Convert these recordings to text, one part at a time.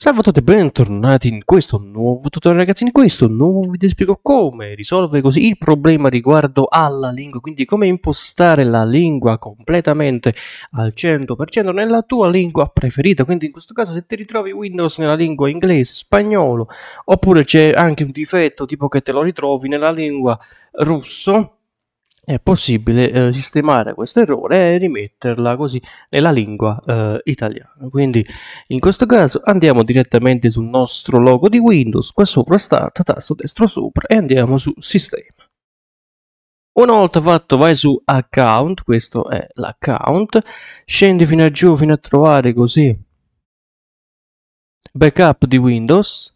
Salve a tutti e bentornati in questo nuovo tutorial ragazzi, in questo nuovo video spiego come risolvere così il problema riguardo alla lingua, quindi come impostare la lingua completamente al 100% nella tua lingua preferita, quindi in questo caso se ti ritrovi Windows nella lingua inglese, spagnolo, oppure c'è anche un difetto tipo che te lo ritrovi nella lingua russo, è possibile eh, sistemare questo errore e rimetterla così nella lingua eh, italiana. Quindi in questo caso andiamo direttamente sul nostro logo di Windows, qua sopra Start, tasto destro sopra e andiamo su Sistema. Una volta fatto vai su Account, questo è l'account, scendi fino a giù fino a trovare così Backup di Windows,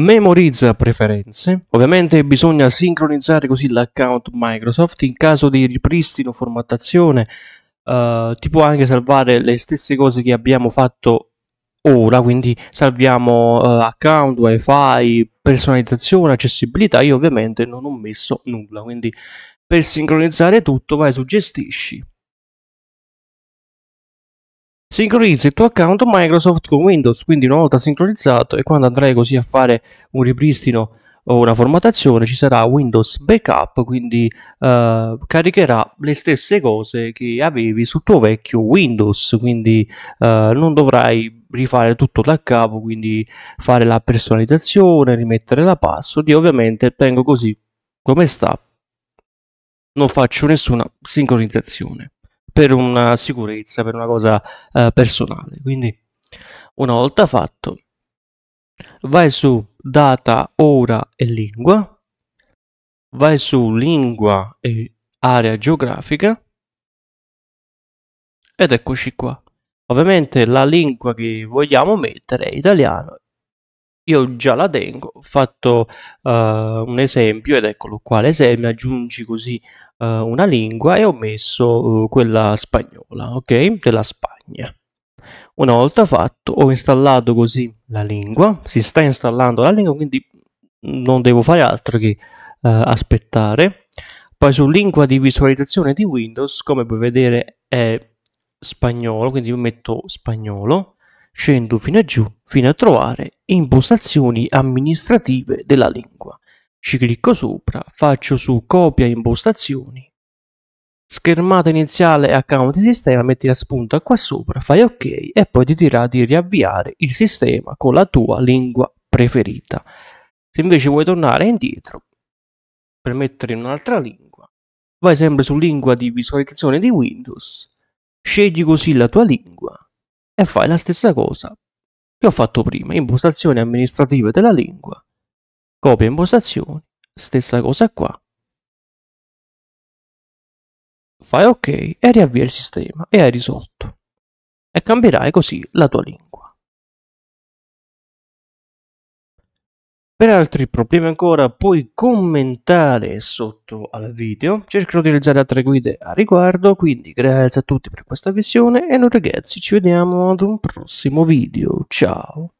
memorizza preferenze, ovviamente bisogna sincronizzare così l'account Microsoft in caso di ripristino, formattazione, eh, ti può anche salvare le stesse cose che abbiamo fatto ora, quindi salviamo eh, account, wifi, personalizzazione, accessibilità, io ovviamente non ho messo nulla, quindi per sincronizzare tutto vai su gestisci, sincronizza il tuo account Microsoft con Windows. Quindi, una volta sincronizzato, e quando andrai così a fare un ripristino o una formattazione, ci sarà Windows Backup. Quindi, eh, caricherà le stesse cose che avevi sul tuo vecchio Windows. Quindi, eh, non dovrai rifare tutto da capo. Quindi, fare la personalizzazione, rimettere la password. Io, ovviamente, tengo così come sta. Non faccio nessuna sincronizzazione per una sicurezza, per una cosa eh, personale. Quindi una volta fatto, vai su data, ora e lingua, vai su lingua e area geografica ed eccoci qua. Ovviamente la lingua che vogliamo mettere è italiano. Io già la tengo, ho fatto uh, un esempio ed eccolo qua, l'esempio aggiungi così uh, una lingua e ho messo uh, quella spagnola, ok? Della Spagna. Una volta fatto ho installato così la lingua, si sta installando la lingua, quindi non devo fare altro che eh, aspettare. Poi su lingua di visualizzazione di Windows, come puoi vedere, è spagnolo, quindi io metto spagnolo, scendo fino a giù fino a trovare impostazioni amministrative della lingua. Ci clicco sopra, faccio su copia impostazioni, schermata iniziale e account di sistema, metti la spunta qua sopra, fai ok e poi ti dirà di riavviare il sistema con la tua lingua preferita. Se invece vuoi tornare indietro per mettere in un'altra lingua, vai sempre su lingua di visualizzazione di Windows, scegli così la tua lingua e fai la stessa cosa che ho fatto prima, impostazioni amministrative della lingua copia impostazioni stessa cosa qua fai ok e riavvia il sistema e hai risolto e cambierai così la tua lingua per altri problemi ancora puoi commentare sotto al video cercherò di realizzare altre guide a riguardo quindi grazie a tutti per questa visione e noi ragazzi ci vediamo ad un prossimo video ciao